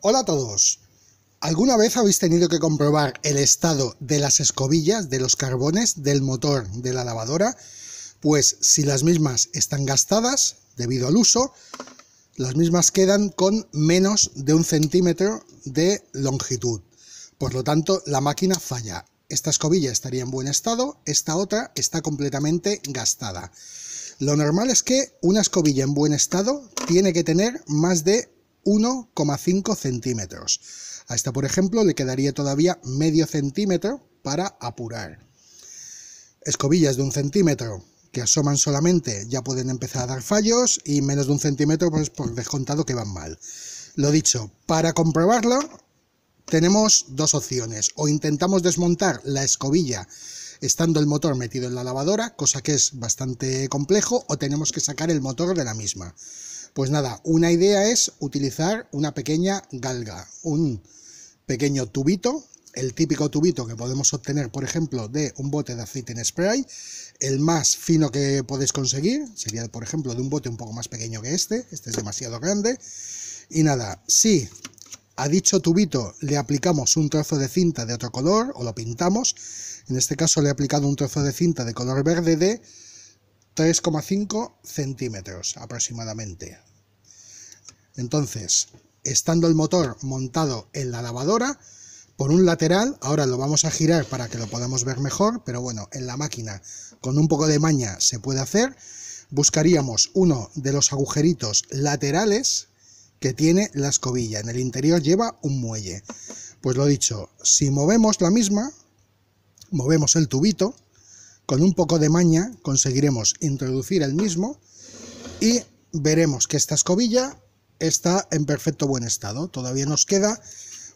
Hola a todos. ¿Alguna vez habéis tenido que comprobar el estado de las escobillas, de los carbones, del motor, de la lavadora? Pues si las mismas están gastadas debido al uso, las mismas quedan con menos de un centímetro de longitud. Por lo tanto, la máquina falla. Esta escobilla estaría en buen estado, esta otra está completamente gastada. Lo normal es que una escobilla en buen estado tiene que tener más de 1,5 centímetros. A esta, por ejemplo, le quedaría todavía medio centímetro para apurar. Escobillas de un centímetro que asoman solamente ya pueden empezar a dar fallos y menos de un centímetro pues por descontado que van mal. Lo dicho, para comprobarlo tenemos dos opciones. O intentamos desmontar la escobilla estando el motor metido en la lavadora, cosa que es bastante complejo, o tenemos que sacar el motor de la misma. Pues nada, una idea es utilizar una pequeña galga, un pequeño tubito, el típico tubito que podemos obtener, por ejemplo, de un bote de aceite en spray, el más fino que podéis conseguir, sería, por ejemplo, de un bote un poco más pequeño que este, este es demasiado grande, y nada, si a dicho tubito le aplicamos un trozo de cinta de otro color o lo pintamos, en este caso le he aplicado un trozo de cinta de color verde de 3,5 centímetros aproximadamente. Entonces, estando el motor montado en la lavadora, por un lateral, ahora lo vamos a girar para que lo podamos ver mejor, pero bueno, en la máquina con un poco de maña se puede hacer, buscaríamos uno de los agujeritos laterales que tiene la escobilla, en el interior lleva un muelle. Pues lo dicho, si movemos la misma, movemos el tubito, con un poco de maña conseguiremos introducir el mismo y veremos que esta escobilla está en perfecto buen estado. Todavía nos queda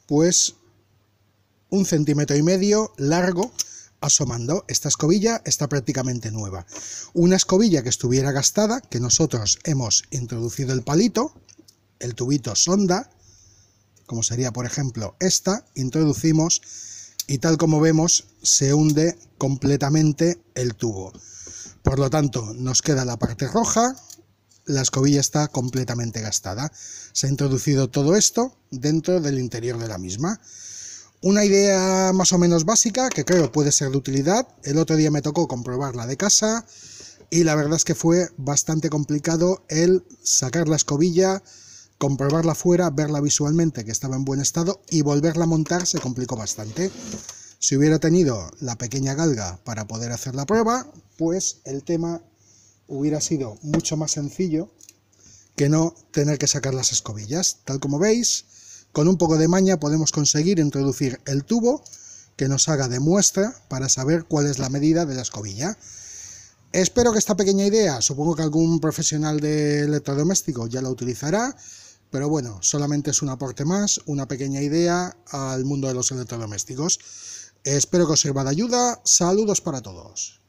pues un centímetro y medio largo asomando. Esta escobilla está prácticamente nueva. Una escobilla que estuviera gastada, que nosotros hemos introducido el palito, el tubito sonda, como sería por ejemplo esta, introducimos y tal como vemos se hunde completamente el tubo. Por lo tanto, nos queda la parte roja, la escobilla está completamente gastada. Se ha introducido todo esto dentro del interior de la misma. Una idea más o menos básica que creo puede ser de utilidad. El otro día me tocó comprobarla de casa y la verdad es que fue bastante complicado el sacar la escobilla, comprobarla fuera, verla visualmente que estaba en buen estado y volverla a montar se complicó bastante. Si hubiera tenido la pequeña galga para poder hacer la prueba, pues el tema hubiera sido mucho más sencillo que no tener que sacar las escobillas. Tal como veis, con un poco de maña podemos conseguir introducir el tubo que nos haga de muestra para saber cuál es la medida de la escobilla. Espero que esta pequeña idea, supongo que algún profesional de electrodoméstico ya la utilizará, pero bueno, solamente es un aporte más, una pequeña idea al mundo de los electrodomésticos. Espero que os sirva de ayuda. Saludos para todos.